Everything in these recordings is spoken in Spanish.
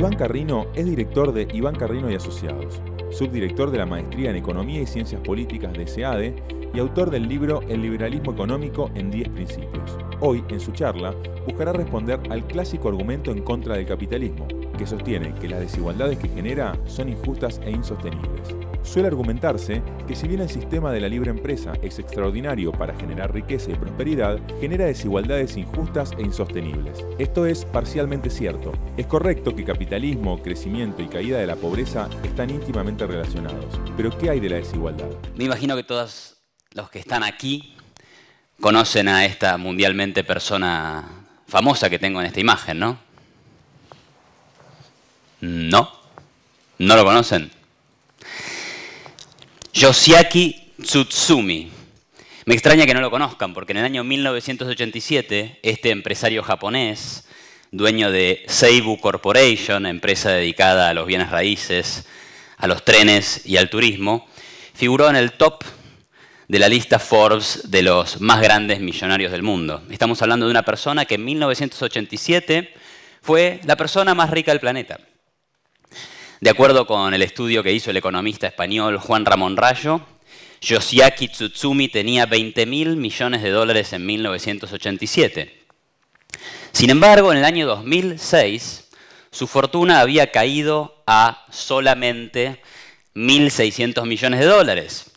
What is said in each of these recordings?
Iván Carrino es director de Iván Carrino y Asociados, subdirector de la Maestría en Economía y Ciencias Políticas de SEADE y autor del libro El liberalismo económico en 10 principios. Hoy, en su charla, buscará responder al clásico argumento en contra del capitalismo, que sostiene que las desigualdades que genera son injustas e insostenibles. Suele argumentarse que si bien el sistema de la libre empresa es extraordinario para generar riqueza y prosperidad, genera desigualdades injustas e insostenibles. Esto es parcialmente cierto. Es correcto que capitalismo, crecimiento y caída de la pobreza están íntimamente relacionados. Pero ¿qué hay de la desigualdad? Me imagino que todos los que están aquí conocen a esta mundialmente persona famosa que tengo en esta imagen, ¿no? No, no lo conocen. Yoshiaki Tsutsumi. Me extraña que no lo conozcan, porque en el año 1987, este empresario japonés, dueño de Seibu Corporation, empresa dedicada a los bienes raíces, a los trenes y al turismo, figuró en el top de la lista Forbes de los más grandes millonarios del mundo. Estamos hablando de una persona que en 1987 fue la persona más rica del planeta. De acuerdo con el estudio que hizo el economista español Juan Ramón Rayo, Yoshiaki Tsutsumi tenía 20.000 millones de dólares en 1987. Sin embargo, en el año 2006, su fortuna había caído a solamente 1.600 millones de dólares,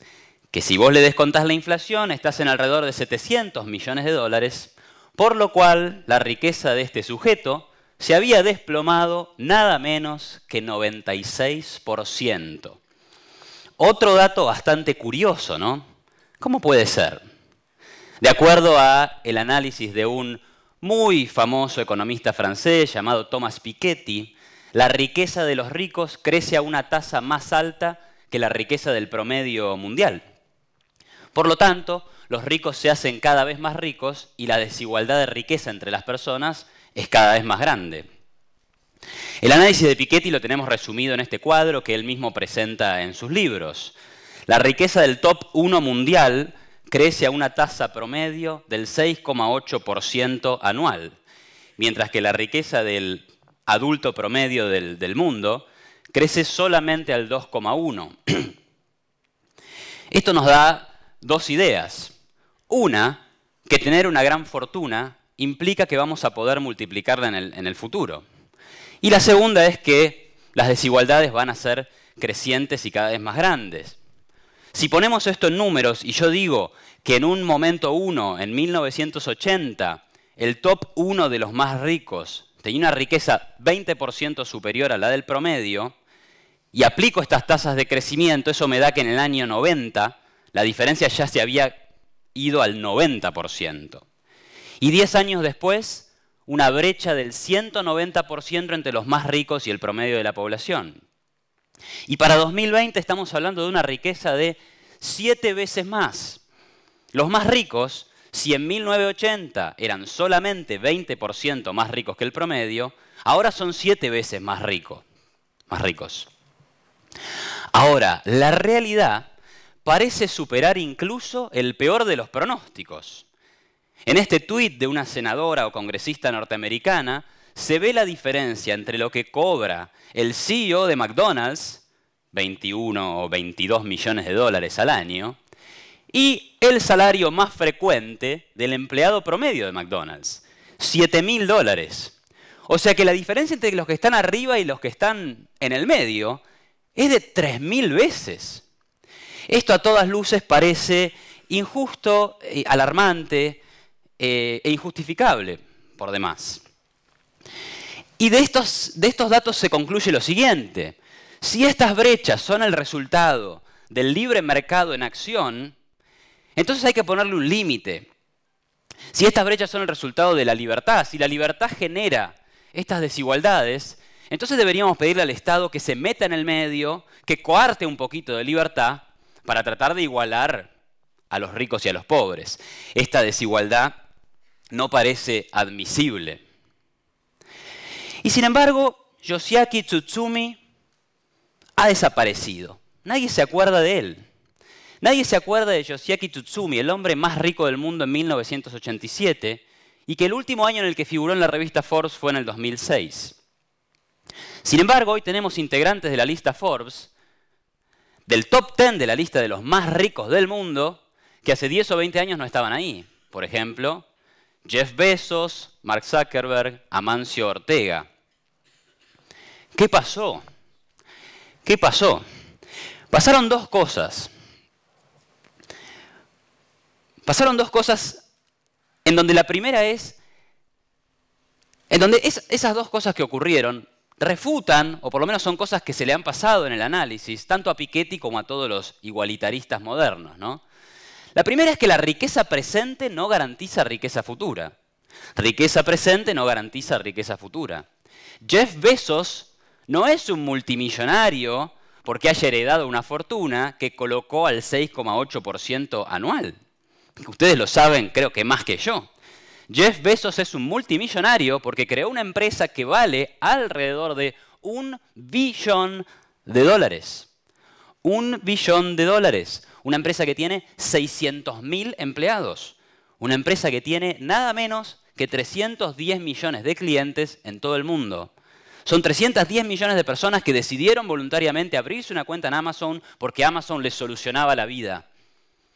que si vos le descontás la inflación estás en alrededor de 700 millones de dólares, por lo cual la riqueza de este sujeto se había desplomado nada menos que 96%. Otro dato bastante curioso, ¿no? ¿Cómo puede ser? De acuerdo a el análisis de un muy famoso economista francés llamado Thomas Piketty, la riqueza de los ricos crece a una tasa más alta que la riqueza del promedio mundial. Por lo tanto, los ricos se hacen cada vez más ricos y la desigualdad de riqueza entre las personas es cada vez más grande. El análisis de Piketty lo tenemos resumido en este cuadro que él mismo presenta en sus libros. La riqueza del top 1 mundial crece a una tasa promedio del 6,8% anual, mientras que la riqueza del adulto promedio del, mundo crece solamente al 2,1%. Esto nos da dos ideas. Una, que tener una gran fortuna implica que vamos a poder multiplicarla en el, futuro. Y la segunda es que las desigualdades van a ser crecientes y cada vez más grandes. Si ponemos esto en números y yo digo que en un momento uno, en 1980, el top uno de los más ricos tenía una riqueza 20% superior a la del promedio, y aplico estas tasas de crecimiento, eso me da que en el año 90 la diferencia ya se había ido al 90%. Y 10 años después, una brecha del 190% entre los más ricos y el promedio de la población. Y para 2020 estamos hablando de una riqueza de 7 veces más. Los más ricos, si en 1980 eran solamente 20% más ricos que el promedio, ahora son 7 veces más, ricos, más ricos. Ahora, la realidad parece superar incluso el peor de los pronósticos. En este tuit de una senadora o congresista norteamericana se ve la diferencia entre lo que cobra el CEO de McDonald's, 21 o 22 millones de dólares al año, y el salario más frecuente del empleado promedio de McDonald's, 7 mil dólares. O sea que la diferencia entre los que están arriba y los que están en el medio es de 3 mil veces. Esto a todas luces parece injusto, y alarmante, eh, e injustificable, por demás. Y de estos, de estos datos se concluye lo siguiente. Si estas brechas son el resultado del libre mercado en acción, entonces hay que ponerle un límite. Si estas brechas son el resultado de la libertad, si la libertad genera estas desigualdades, entonces deberíamos pedirle al Estado que se meta en el medio, que coarte un poquito de libertad para tratar de igualar a los ricos y a los pobres. Esta desigualdad no parece admisible. Y sin embargo, Yoshiaki Tsutsumi ha desaparecido. Nadie se acuerda de él. Nadie se acuerda de Yoshiaki Tsutsumi, el hombre más rico del mundo en 1987, y que el último año en el que figuró en la revista Forbes fue en el 2006. Sin embargo, hoy tenemos integrantes de la lista Forbes, del top 10 de la lista de los más ricos del mundo, que hace 10 o 20 años no estaban ahí. Por ejemplo, Jeff Bezos, Mark Zuckerberg, Amancio Ortega. ¿Qué pasó? ¿Qué pasó? Pasaron dos cosas. Pasaron dos cosas en donde la primera es, en donde esas dos cosas que ocurrieron refutan, o por lo menos son cosas que se le han pasado en el análisis, tanto a Piketty como a todos los igualitaristas modernos. ¿no? La primera es que la riqueza presente no garantiza riqueza futura. Riqueza presente no garantiza riqueza futura. Jeff Bezos no es un multimillonario porque haya heredado una fortuna que colocó al 6,8% anual. Ustedes lo saben, creo que más que yo. Jeff Bezos es un multimillonario porque creó una empresa que vale alrededor de un billón de dólares. Un billón de dólares. Una empresa que tiene 600.000 empleados. Una empresa que tiene nada menos que 310 millones de clientes en todo el mundo. Son 310 millones de personas que decidieron voluntariamente abrirse una cuenta en Amazon porque Amazon les solucionaba la vida.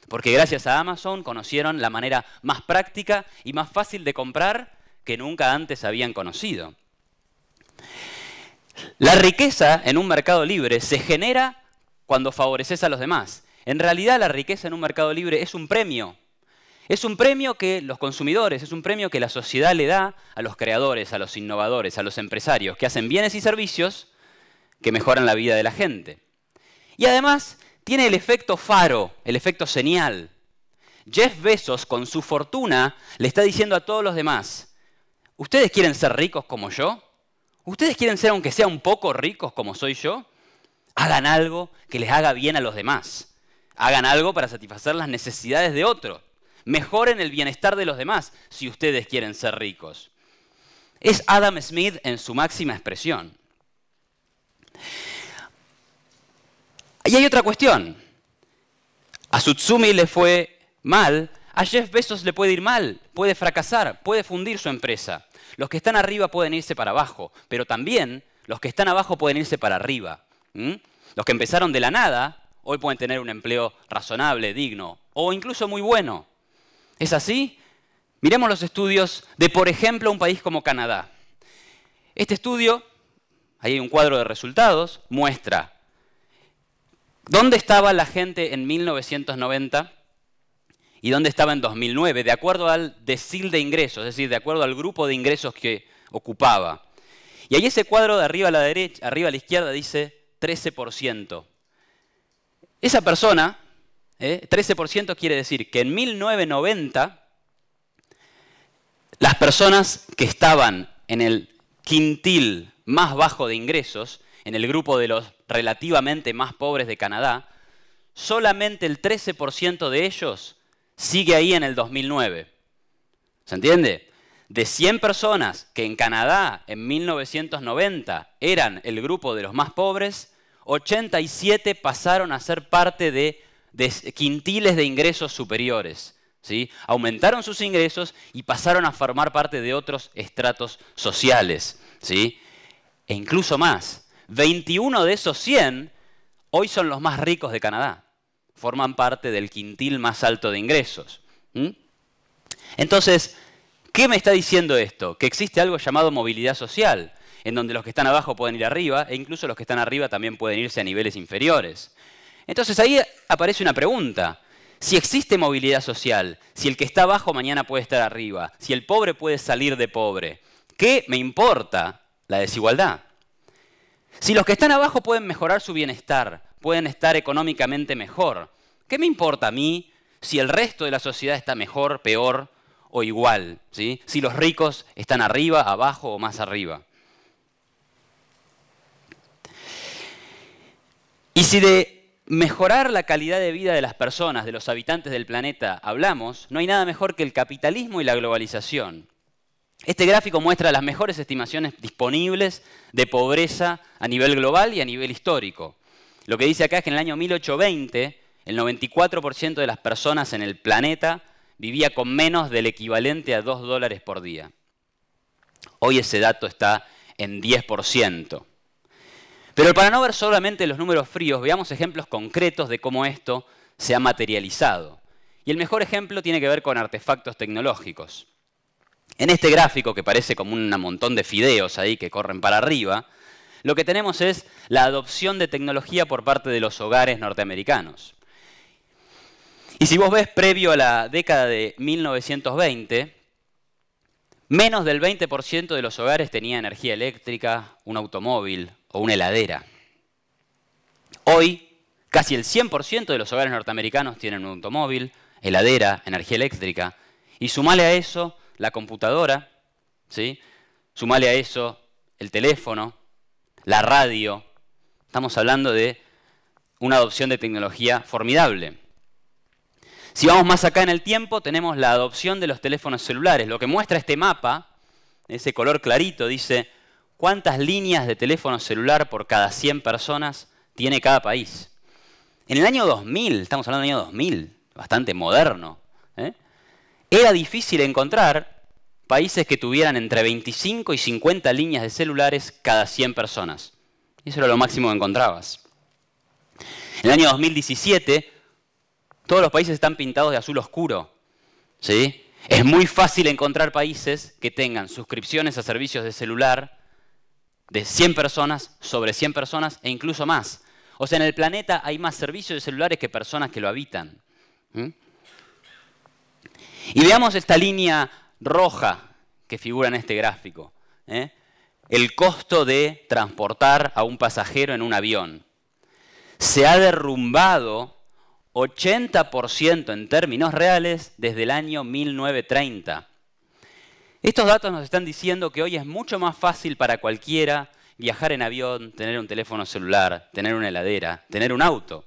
Porque gracias a Amazon conocieron la manera más práctica y más fácil de comprar que nunca antes habían conocido. La riqueza en un mercado libre se genera cuando favoreces a los demás. En realidad la riqueza en un mercado libre es un premio. Es un premio que los consumidores, es un premio que la sociedad le da a los creadores, a los innovadores, a los empresarios, que hacen bienes y servicios que mejoran la vida de la gente. Y además tiene el efecto faro, el efecto señal. Jeff Bezos con su fortuna le está diciendo a todos los demás, ¿ustedes quieren ser ricos como yo? ¿Ustedes quieren ser aunque sea un poco ricos como soy yo? Hagan algo que les haga bien a los demás. Hagan algo para satisfacer las necesidades de otros. Mejoren el bienestar de los demás si ustedes quieren ser ricos. Es Adam Smith en su máxima expresión. Y hay otra cuestión. A Sutsumi le fue mal, a Jeff Bezos le puede ir mal, puede fracasar, puede fundir su empresa. Los que están arriba pueden irse para abajo, pero también los que están abajo pueden irse para arriba. Los que empezaron de la nada hoy pueden tener un empleo razonable, digno o incluso muy bueno. ¿Es así? Miremos los estudios de, por ejemplo, un país como Canadá. Este estudio, ahí hay un cuadro de resultados, muestra dónde estaba la gente en 1990 y dónde estaba en 2009, de acuerdo al decil de ingresos, es decir, de acuerdo al grupo de ingresos que ocupaba. Y ahí ese cuadro de arriba a la derecha, arriba a la izquierda dice 13%. Esa persona, 13% ¿eh? quiere decir que en 1990 las personas que estaban en el quintil más bajo de ingresos, en el grupo de los relativamente más pobres de Canadá, solamente el 13% de ellos sigue ahí en el 2009. ¿Se entiende? De 100 personas que en Canadá en 1990 eran el grupo de los más pobres, 87 pasaron a ser parte de, quintiles de ingresos superiores. ¿sí? Aumentaron sus ingresos y pasaron a formar parte de otros estratos sociales. E incluso más, 21 de esos 100 hoy son los más ricos de Canadá. Forman parte del quintil más alto de ingresos. Entonces, ¿qué me está diciendo esto? Que existe algo llamado movilidad social en donde los que están abajo pueden ir arriba e incluso los que están arriba también pueden irse a niveles inferiores. Entonces ahí aparece una pregunta. Si existe movilidad social, si el que está abajo mañana puede estar arriba, si el pobre puede salir de pobre, ¿qué me importa la desigualdad? Si los que están abajo pueden mejorar su bienestar, pueden estar económicamente mejor, ¿qué me importa a mí si el resto de la sociedad está mejor, peor o igual? Si los ricos están arriba, abajo o más arriba. Y si de mejorar la calidad de vida de las personas, de los habitantes del planeta, hablamos, no hay nada mejor que el capitalismo y la globalización. Este gráfico muestra las mejores estimaciones disponibles de pobreza a nivel global y a nivel histórico. Lo que dice acá es que en el año 1820 el 94% de las personas en el planeta vivía con menos del equivalente a 2 dólares por día. Hoy ese dato está en 10%. Pero para no ver solamente los números fríos, veamos ejemplos concretos de cómo esto se ha materializado. Y el mejor ejemplo tiene que ver con artefactos tecnológicos. En este gráfico, que parece como un montón de fideos ahí que corren para arriba, lo que tenemos es la adopción de tecnología por parte de los hogares norteamericanos. Y si vos ves previo a la década de 1920, menos del 20% de los hogares tenía energía eléctrica, un automóvil, o una heladera. Hoy, casi el 100% de los hogares norteamericanos tienen un automóvil, heladera, energía eléctrica, y sumale a eso la computadora, ¿sí? sumale a eso el teléfono, la radio. Estamos hablando de una adopción de tecnología formidable. Si vamos más acá en el tiempo, tenemos la adopción de los teléfonos celulares. Lo que muestra este mapa, ese color clarito, dice cuántas líneas de teléfono celular por cada 100 personas tiene cada país. En el año 2000, estamos hablando del año 2000, bastante moderno, ¿eh? era difícil encontrar países que tuvieran entre 25 y 50 líneas de celulares cada 100 personas. Eso era lo máximo que encontrabas. En el año 2017, todos los países están pintados de azul oscuro. ¿sí? Es muy fácil encontrar países que tengan suscripciones a servicios de celular de 100 personas sobre 100 personas e incluso más. O sea, en el planeta hay más servicios de celulares que personas que lo habitan. ¿Mm? Y veamos esta línea roja que figura en este gráfico. ¿eh? El costo de transportar a un pasajero en un avión. Se ha derrumbado 80% en términos reales desde el año 1930. Estos datos nos están diciendo que hoy es mucho más fácil para cualquiera viajar en avión, tener un teléfono celular, tener una heladera, tener un auto.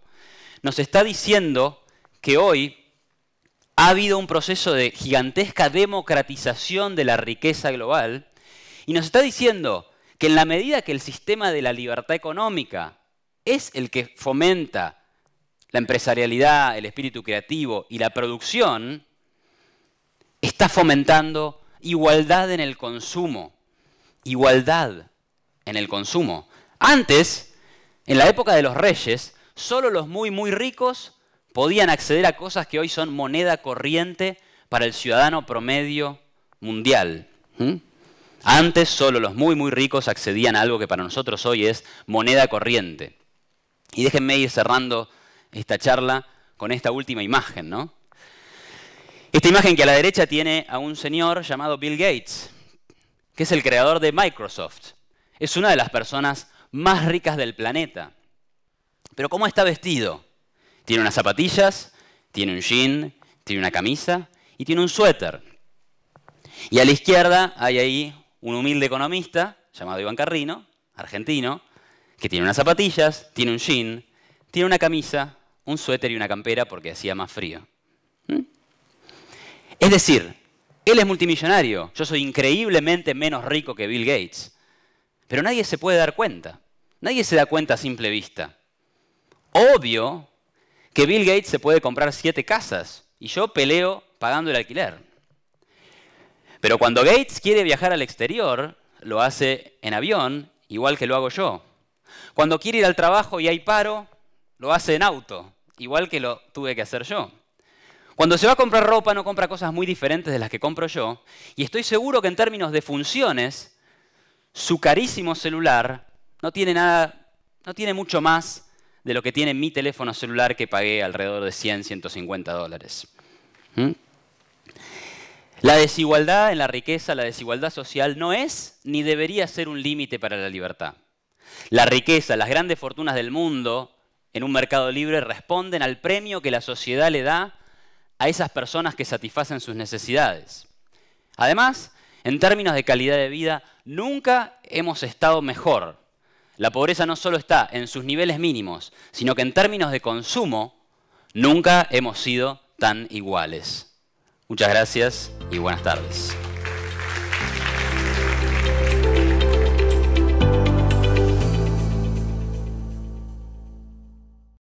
Nos está diciendo que hoy ha habido un proceso de gigantesca democratización de la riqueza global y nos está diciendo que en la medida que el sistema de la libertad económica es el que fomenta la empresarialidad, el espíritu creativo y la producción, está fomentando igualdad en el consumo. Igualdad en el consumo. Antes, en la época de los reyes, solo los muy, muy ricos podían acceder a cosas que hoy son moneda corriente para el ciudadano promedio mundial. ¿Mm? Antes solo los muy, muy ricos accedían a algo que para nosotros hoy es moneda corriente. Y déjenme ir cerrando esta charla con esta última imagen, ¿no? Esta imagen que a la derecha tiene a un señor llamado Bill Gates, que es el creador de Microsoft. Es una de las personas más ricas del planeta. Pero ¿cómo está vestido? Tiene unas zapatillas, tiene un jean, tiene una camisa y tiene un suéter. Y a la izquierda hay ahí un humilde economista llamado Iván Carrino, argentino, que tiene unas zapatillas, tiene un jean, tiene una camisa, un suéter y una campera porque hacía más frío. ¿Mm? Es decir, él es multimillonario, yo soy increíblemente menos rico que Bill Gates. Pero nadie se puede dar cuenta, nadie se da cuenta a simple vista. Obvio que Bill Gates se puede comprar siete casas y yo peleo pagando el alquiler. Pero cuando Gates quiere viajar al exterior, lo hace en avión, igual que lo hago yo. Cuando quiere ir al trabajo y hay paro, lo hace en auto, igual que lo tuve que hacer yo. Cuando se va a comprar ropa no compra cosas muy diferentes de las que compro yo y estoy seguro que en términos de funciones, su carísimo celular no tiene nada, no tiene mucho más de lo que tiene mi teléfono celular que pagué alrededor de 100, 150 dólares. ¿Mm? La desigualdad en la riqueza, la desigualdad social no es ni debería ser un límite para la libertad. La riqueza, las grandes fortunas del mundo en un mercado libre responden al premio que la sociedad le da a esas personas que satisfacen sus necesidades. Además, en términos de calidad de vida, nunca hemos estado mejor. La pobreza no solo está en sus niveles mínimos, sino que en términos de consumo, nunca hemos sido tan iguales. Muchas gracias y buenas tardes.